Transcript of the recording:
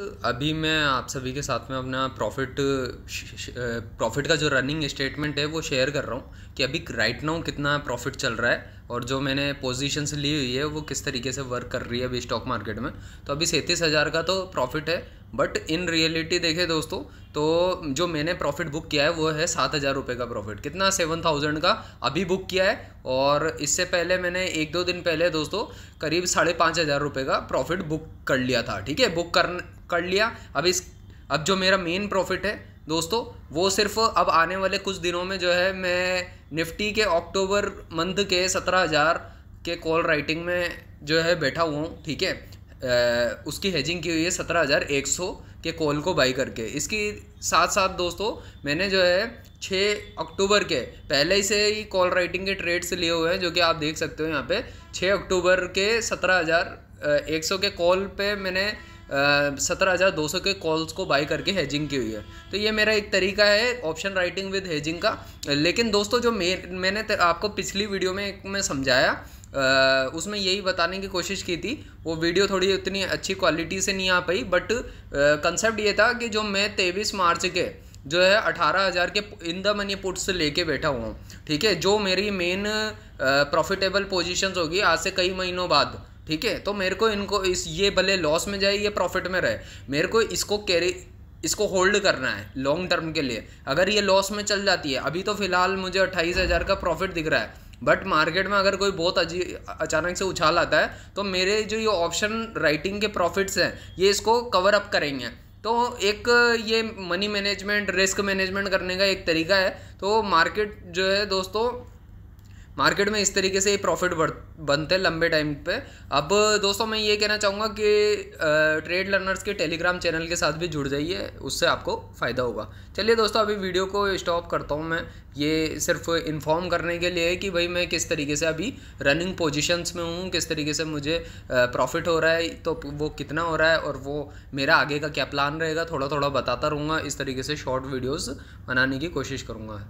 अभी मैं आप सभी के साथ में अपना प्रॉफिट प्रॉफिट का जो रनिंग स्टेटमेंट है वो शेयर कर रहा हूँ कि अभी राइट नाउ कितना प्रॉफिट चल रहा है और जो मैंने पोजीशन से ली हुई है वो किस तरीके से वर्क कर रही है अभी स्टॉक मार्केट में तो अभी सैंतीस हज़ार का तो प्रॉफिट है बट इन रियलिटी देखे दोस्तों तो जो मैंने प्रॉफिट बुक किया है वो है सात हज़ार रुपये का प्रॉफिट कितना सेवन थाउजेंड का अभी बुक किया है और इससे पहले मैंने एक दो दिन पहले दोस्तों करीब साढ़े पाँच हज़ार रुपये का प्रॉफिट बुक कर लिया था ठीक है बुक कर कर लिया अब इस अब जो मेरा मेन प्रॉफिट है दोस्तों वो सिर्फ अब आने वाले कुछ दिनों में जो है मैं निफ्टी के अक्टूबर मंथ के सत्रह हज़ार के कॉल राइटिंग में जो है बैठा हुआ हूँ ठीक है उसकी हेजिंग की हुई है सत्रह हज़ार एक सौ के कॉल को बाई करके इसकी साथ साथ दोस्तों मैंने जो है छः अक्टूबर के पहले ही से ही कॉल राइटिंग के ट्रेड्स लिए हुए हैं जो कि आप देख सकते हो यहाँ पे छः अक्टूबर के सत्रह हज़ार एक सौ के कॉल पे मैंने सत्रह हज़ार दो सौ के कॉल्स को बाई करके हेजिंग की हुई है तो ये मेरा एक तरीका है ऑप्शन राइटिंग विद हेजिंग का लेकिन दोस्तों जो मे मैंने आपको पिछली वीडियो में एक मैं समझाया उसमें यही बताने की कोशिश की थी वो वीडियो थोड़ी उतनी अच्छी क्वालिटी से नहीं आ पाई बट कंसेप्ट ये था कि जो मैं तेईस मार्च के जो है अठारह हज़ार के इन द मनी पुट्स लेके बैठा हुआ हूँ ठीक है जो मेरी मेन प्रॉफिटेबल पोजीशंस होगी आज से कई महीनों बाद ठीक है तो मेरे को इनको इस ये भले लॉस में जाए ये प्रॉफिट में रहे मेरे को इसको कैरी इसको होल्ड करना है लॉन्ग टर्म के लिए अगर ये लॉस में चल जाती है अभी तो फिलहाल मुझे अट्ठाईस हज़ार का प्रॉफिट दिख रहा है बट मार्केट में अगर कोई बहुत अजीब अचानक से उछाल आता है तो मेरे जो ये ऑप्शन राइटिंग के प्रॉफिट्स हैं ये इसको कवर अप करेंगे तो एक ये मनी मैनेजमेंट रिस्क मैनेजमेंट करने का एक तरीका है तो मार्केट जो है दोस्तों मार्केट में इस तरीके से प्रॉफिट बनते हैं लंबे टाइम पे अब दोस्तों मैं ये कहना चाहूँगा कि ट्रेड लर्नर्स के टेलीग्राम चैनल के साथ भी जुड़ जाइए उससे आपको फ़ायदा होगा चलिए दोस्तों अभी वीडियो को स्टॉप करता हूँ मैं ये सिर्फ इन्फॉर्म करने के लिए कि भाई मैं किस तरीके से अभी रनिंग पोजिशंस में हूँ किस तरीके से मुझे प्रॉफिट हो रहा है तो वो कितना हो रहा है और वो मेरा आगे का क्या प्लान रहेगा थोड़ा थोड़ा बताता रहूँगा इस तरीके से शॉर्ट वीडियोज़ बनाने की कोशिश करूँगा